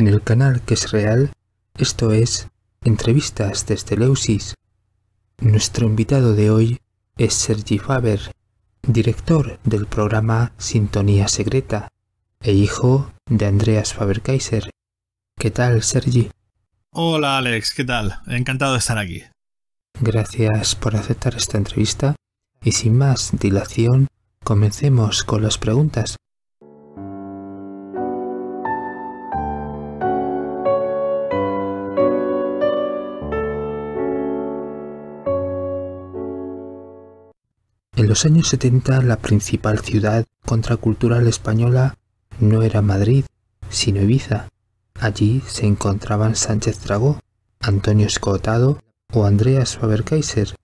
en el canal que es real, esto es Entrevistas desde Leusis. Nuestro invitado de hoy es Sergi Faber, director del programa Sintonía Secreta e hijo de Andreas Faber-Kaiser. ¿Qué tal, Sergi? Hola, Alex, ¿qué tal? Encantado de estar aquí. Gracias por aceptar esta entrevista y sin más dilación, comencemos con las preguntas. En los años 70 la principal ciudad contracultural española no era Madrid, sino Ibiza. Allí se encontraban Sánchez Dragó, Antonio Escotado o Andreas Faber-Kaiser,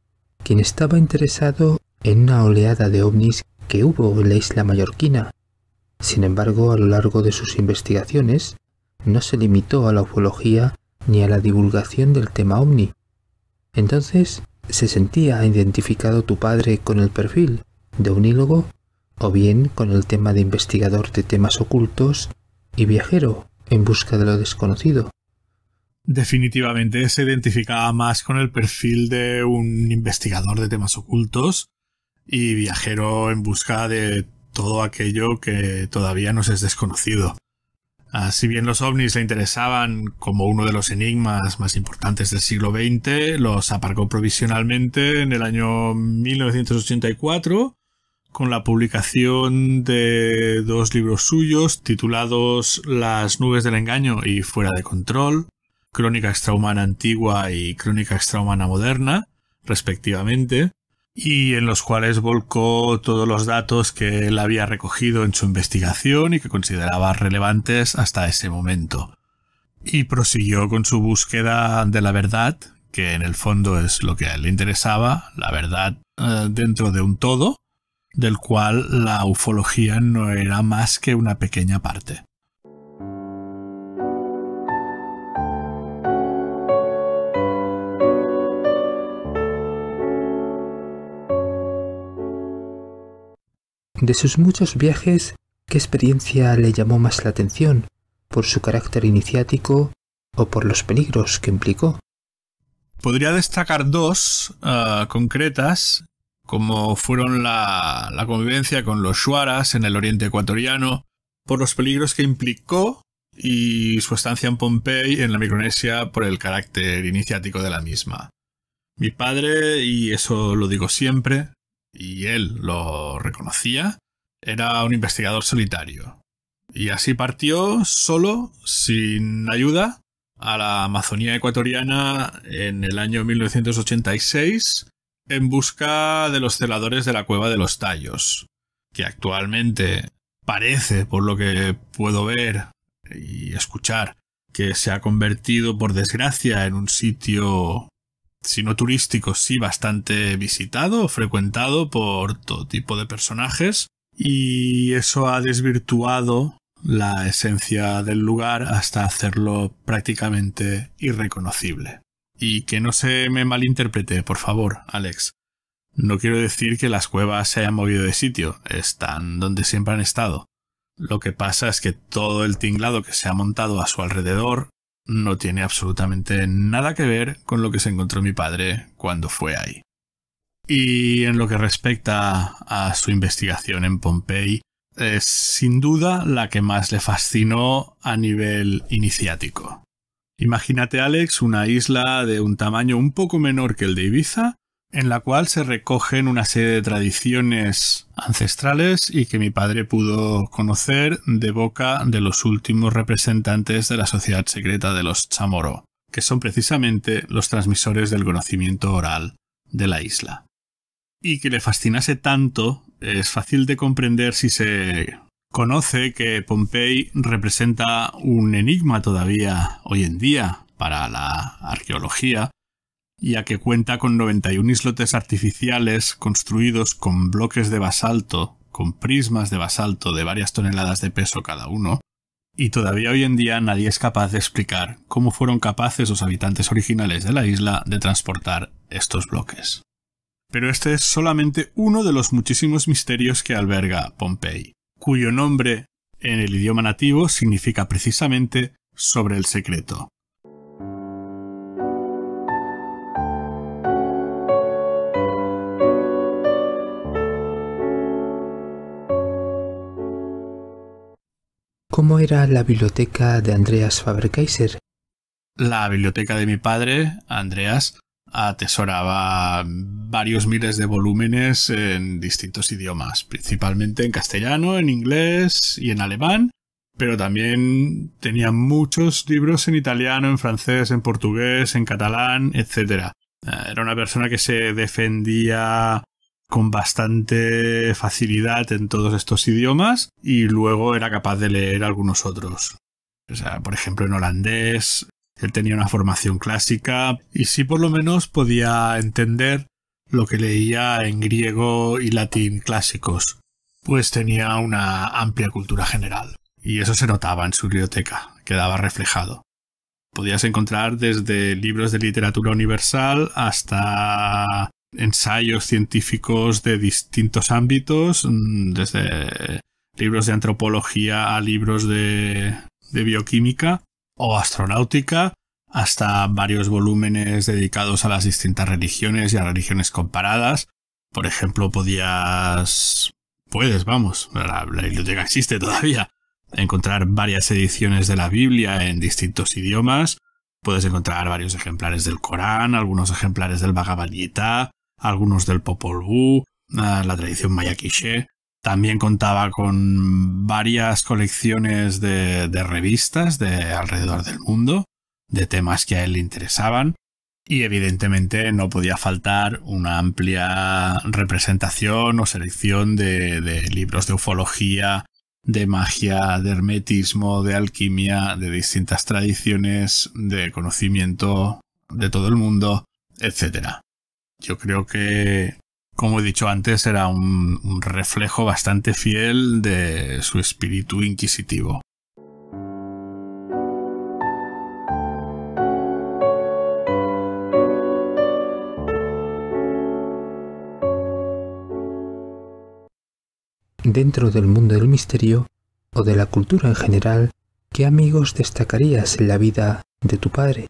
quien estaba interesado en una oleada de ovnis que hubo en la isla mallorquina. Sin embargo, a lo largo de sus investigaciones, no se limitó a la ufología ni a la divulgación del tema ovni. Entonces, se sentía identificado tu padre con el perfil de unílogo o bien con el tema de investigador de temas ocultos y viajero en busca de lo desconocido. Definitivamente se identificaba más con el perfil de un investigador de temas ocultos y viajero en busca de todo aquello que todavía nos es desconocido. Ah, si bien los ovnis le interesaban como uno de los enigmas más importantes del siglo XX, los aparcó provisionalmente en el año 1984 con la publicación de dos libros suyos titulados Las nubes del engaño y Fuera de control, Crónica extrahumana antigua y Crónica extrahumana moderna, respectivamente, y en los cuales volcó todos los datos que él había recogido en su investigación y que consideraba relevantes hasta ese momento. Y prosiguió con su búsqueda de la verdad, que en el fondo es lo que a él le interesaba, la verdad eh, dentro de un todo, del cual la ufología no era más que una pequeña parte. De sus muchos viajes, ¿qué experiencia le llamó más la atención? ¿Por su carácter iniciático o por los peligros que implicó? Podría destacar dos ah, concretas, como fueron la, convivencia con los Shuaras en el oriente ecuatoriano, por los peligros que implicó y su estancia en Pompey en la Micronesia por el carácter iniciático de la misma. Mi padre, y eso lo digo siempre, y él lo reconocía, era un investigador solitario. Y así partió solo, sin ayuda, a la Amazonía ecuatoriana en el año 1986 en busca de los celadores de la cueva de los tallos, que actualmente parece, por lo que puedo ver y escuchar, que se ha convertido por desgracia en un sitio sino turístico, sí bastante visitado, frecuentado por todo tipo de personajes, y eso ha desvirtuado la esencia del lugar hasta hacerlo prácticamente irreconocible. Y que no se me malinterprete, por favor, Alex. No quiero decir que las cuevas se hayan movido de sitio, están donde siempre han estado. Lo que pasa es que todo el tinglado que se ha montado a su alrededor no tiene absolutamente nada que ver con lo que se encontró mi padre cuando fue ahí. Y en lo que respecta a su investigación en Pompey, es sin duda la que más le fascinó a nivel iniciático. Imagínate, Alex, una isla de un tamaño un poco menor que el de Ibiza, en la cual se recogen una serie de tradiciones ancestrales y que mi padre pudo conocer de boca de los últimos representantes de la sociedad secreta de los Chamorro, que son precisamente los transmisores del conocimiento oral de la isla. Y que le fascinase tanto es fácil de comprender si se conoce que Pompey representa un enigma todavía hoy en día para la arqueología ya que cuenta con 91 islotes artificiales construidos con bloques de basalto, con prismas de basalto de varias toneladas de peso cada uno, y todavía hoy en día nadie es capaz de explicar cómo fueron capaces los habitantes originales de la isla de transportar estos bloques. Pero este es solamente uno de los muchísimos misterios que alberga Pompey, cuyo nombre en el idioma nativo significa precisamente sobre el secreto. ¿Cómo era la biblioteca de Andreas faber La biblioteca de mi padre, Andreas, atesoraba varios miles de volúmenes en distintos idiomas, principalmente en castellano, en inglés y en alemán, pero también tenía muchos libros en italiano, en francés, en portugués, en catalán, etc. Eh, era una persona que se defendía con bastante facilidad en todos estos idiomas y luego era capaz de leer algunos otros. por ejemplo, en holandés, él tenía una formación clásica y sí por lo menos podía entender lo que leía en griego y latín clásicos, pues tenía una amplia cultura general. Y eso se notaba en su biblioteca, quedaba reflejado. Podías encontrar desde libros de literatura universal hasta ensayos científicos de distintos ámbitos, mm, desde libros de antropología a libros de, de bioquímica o astronáutica, hasta varios volúmenes dedicados a las distintas religiones y a religiones comparadas. Por ejemplo, podías... Puedes, vamos, la, biblioteca existe todavía. Encontrar varias ediciones de la Biblia en distintos idiomas. Puedes encontrar varios ejemplares del Corán, algunos ejemplares del Bhagavad Gita, algunos del Popol Vuh, ah, la tradición maya quiché. También contaba con varias colecciones de, revistas de alrededor del mundo, de temas que a él le interesaban. Y evidentemente no podía faltar una amplia representación o selección de, de, libros de ufología, de magia, de hermetismo, de alquimia, de distintas tradiciones, de conocimiento de todo el mundo, etc. Yo creo que, como he dicho antes, era un, reflejo bastante fiel de su espíritu inquisitivo. dentro del mundo del misterio o de la cultura en general, ¿qué amigos destacarías en la vida de tu padre?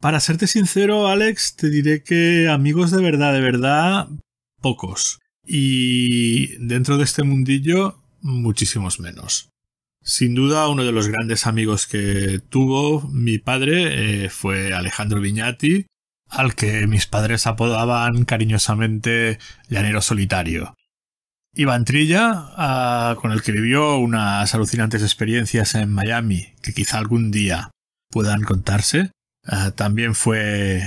Para serte sincero, Alex, te diré que amigos de verdad, de verdad, pocos. Y dentro de este mundillo, muchísimos menos. Sin duda, uno de los grandes amigos que tuvo mi padre eh, fue Alejandro Viñati, al que mis padres apodaban cariñosamente Llanero Solitario. Iván Trilla, ah, con el que vivió unas alucinantes experiencias en Miami, que quizá algún día puedan contarse. Ah, también fue,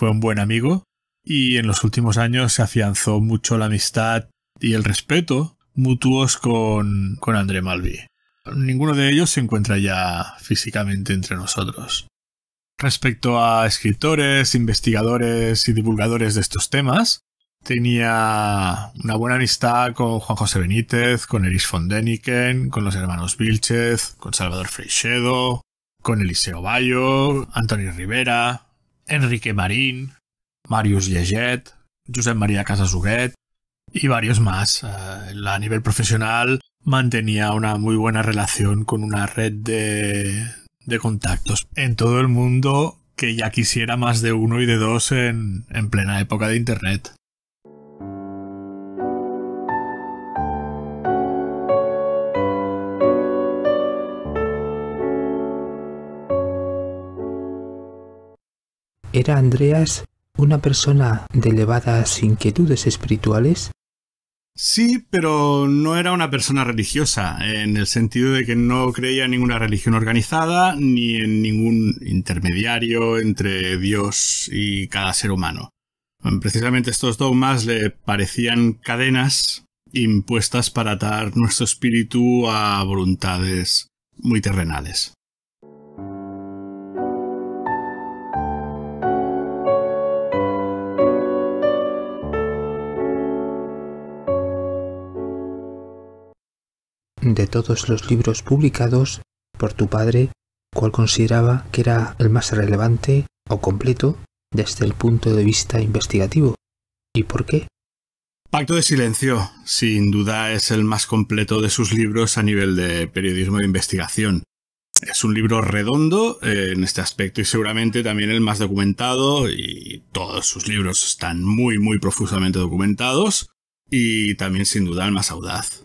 un buen amigo y en los últimos años se afianzó mucho la amistad y el respeto mutuos con, André Malvi. Ninguno de ellos se encuentra ya físicamente entre nosotros. Respecto a escritores, investigadores y divulgadores de estos temas, tenía una buena amistad con Juan José Benítez, con Eris von Däniken, con los hermanos Vilchez, con Salvador Freixedo, con Eliseo Bayo, Antonio Rivera, Enrique Marín, Marius Yeget, José María Casasuguet y varios más. Eh, a nivel profesional mantenía una muy buena relación con una red de, contactos en todo el mundo que ya quisiera más de uno y de dos en plena época de Internet. ¿Era Andreas una persona de elevadas inquietudes espirituales? Sí, pero no era una persona religiosa, en el sentido de que no creía en ninguna religión organizada ni en ningún intermediario entre Dios y cada ser humano. Precisamente estos dogmas le parecían cadenas impuestas para atar nuestro espíritu a voluntades muy terrenales. de todos los libros publicados por tu padre, cuál consideraba que era el más relevante o completo desde el punto de vista investigativo. ¿Y por qué? Pacto de Silencio, sin duda, es el más completo de sus libros a nivel de periodismo de investigación. Es un libro redondo eh, en este aspecto y seguramente también el más documentado y todos sus libros están muy, muy profusamente documentados y también sin duda el más audaz.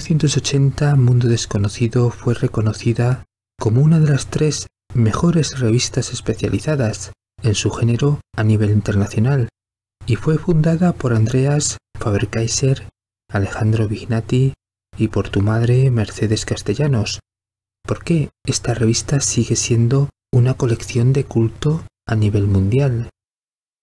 1980 Mundo Desconocido fue reconocida como una de las tres mejores revistas especializadas en su género a nivel internacional y fue fundada por Andreas Faber-Kaiser, Alejandro Vignati y por tu madre Mercedes Castellanos. ¿Por qué esta revista sigue siendo una colección de culto a nivel mundial?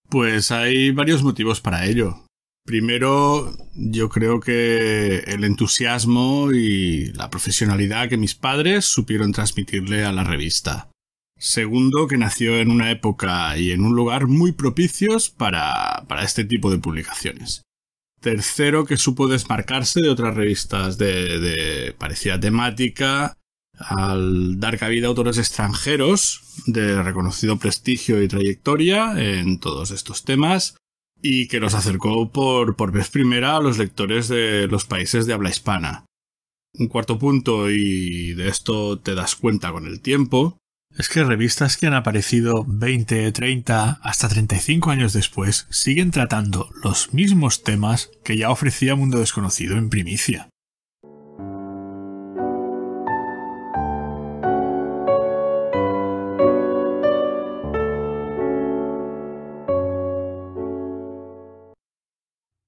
Pues hay varios motivos para ello. Primero, yo creo que el entusiasmo y la profesionalidad que mis padres supieron transmitirle a la revista. Segundo, que nació en una época y en un lugar muy propicios para, este tipo de publicaciones. Tercero, que supo desmarcarse de otras revistas de, de parecida temática al dar cabida a autores extranjeros de reconocido prestigio y trayectoria en todos estos temas y que nos acercó por, por vez primera a los lectores de los países de habla hispana. Un cuarto punto, y de esto te das cuenta con el tiempo, es que revistas que han aparecido 20, 30, hasta 35 años después siguen tratando los mismos temas que ya ofrecía Mundo Desconocido en primicia.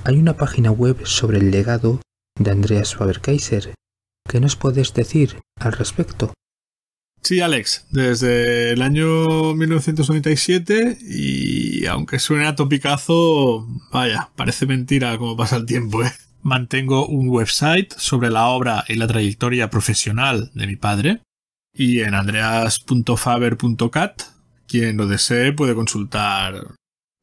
Hay una página web sobre el legado de Andreas Faber-Kaiser. ¿Qué nos puedes decir al respecto? Sí, Alex, desde el año 1997 y aunque suena topicazo, vaya, parece mentira cómo pasa el tiempo, ¿eh? Mantengo un website sobre la obra y la trayectoria profesional de mi padre y en andreas.faber.cat quien lo desee puede consultar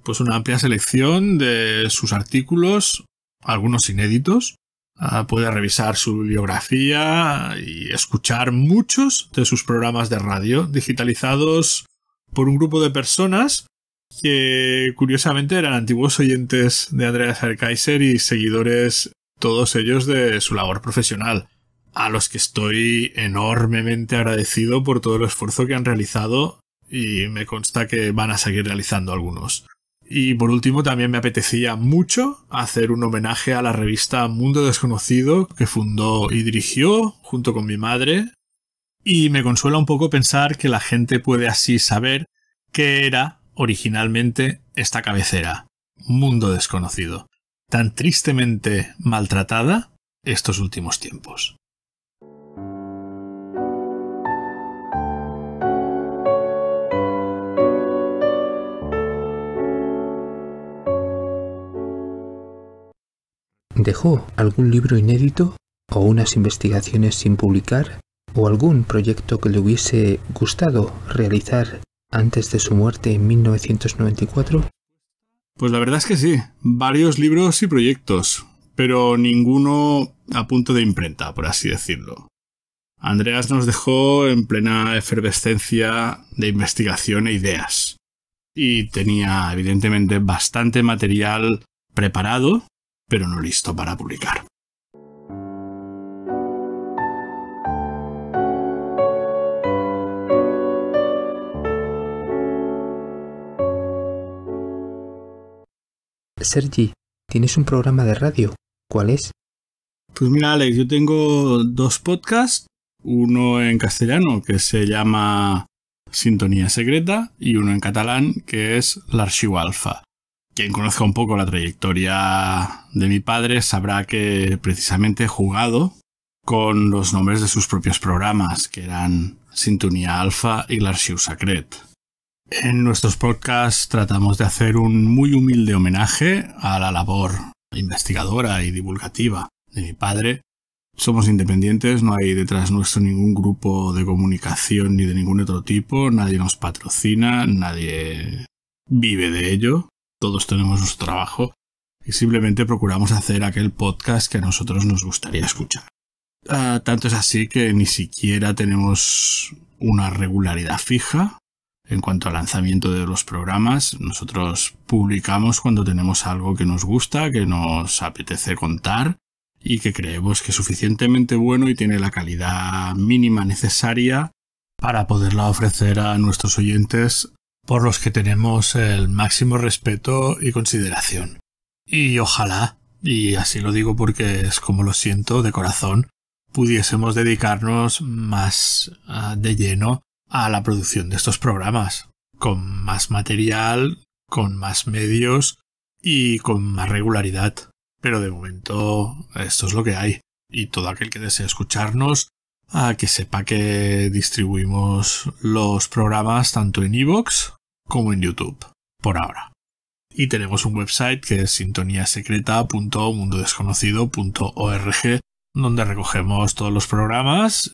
pues una amplia selección de sus artículos, algunos inéditos. Ah, puede revisar su biografía y escuchar muchos de sus programas de radio digitalizados por un grupo de personas que curiosamente eran antiguos oyentes de Andreas Kaiser y seguidores todos ellos de su labor profesional, a los que estoy enormemente agradecido por todo el esfuerzo que han realizado y me consta que van a seguir realizando algunos. Y por último, también me apetecía mucho hacer un homenaje a la revista Mundo Desconocido que fundó y dirigió junto con mi madre. Y me consuela un poco pensar que la gente puede así saber qué era originalmente esta cabecera, Mundo Desconocido, tan tristemente maltratada estos últimos tiempos. ¿Dejó algún libro inédito o unas investigaciones sin publicar o algún proyecto que le hubiese gustado realizar antes de su muerte en 1994? Pues la verdad es que sí, varios libros y proyectos, pero ninguno a punto de imprenta, por así decirlo. Andreas nos dejó en plena efervescencia de investigación e ideas, y tenía evidentemente bastante material preparado pero no listo para publicar. Sergi, tienes un programa de radio. ¿Cuál es? Pues mira, Alex, yo tengo dos podcasts. Uno en castellano que se llama Sintonía Secreta y uno en catalán que es Archivo Alfa quien conozca un poco la trayectoria de mi padre sabrá que precisamente he jugado con los nombres de sus propios programas, que eran Sintonía Alfa y Larsius secret. En nuestros podcasts tratamos de hacer un muy humilde homenaje a la labor investigadora y divulgativa de mi padre. Somos independientes, no hay detrás nuestro ningún grupo de comunicación ni de ningún otro tipo, nadie nos patrocina, nadie vive de ello todos tenemos nuestro trabajo y simplemente procuramos hacer aquel podcast que a nosotros nos gustaría escuchar. Ah, tanto es así que ni siquiera tenemos una regularidad fija en cuanto al lanzamiento de los programas. Nosotros publicamos cuando tenemos algo que nos gusta, que nos apetece contar y que creemos que es suficientemente bueno y tiene la calidad mínima necesaria para poderla ofrecer a nuestros oyentes por los que tenemos el máximo respeto y consideración. Y ojalá, y así lo digo porque es como lo siento de corazón, pudiésemos dedicarnos más ah, de lleno a la producción de estos programas, con más material, con más medios y con más regularidad. Pero de momento esto es lo que hay, y todo aquel que desee escucharnos a que sepa que distribuimos los programas tanto en iVoox como en YouTube, por ahora. Y tenemos un website que es sintoniasecreta.mundodesconocido.org, donde recogemos todos los programas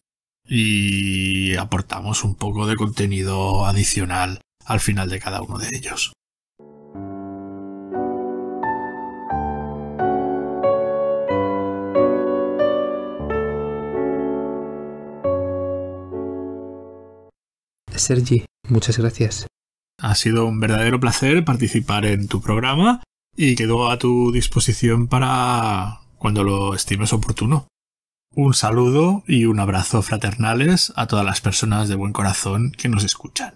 y aportamos un poco de contenido adicional al final de cada uno de ellos. Sergi, muchas gracias. Ha sido un verdadero placer participar en tu programa y quedo a tu disposición para cuando lo estimes oportuno. Un saludo y un abrazo fraternales a todas las personas de buen corazón que nos escuchan.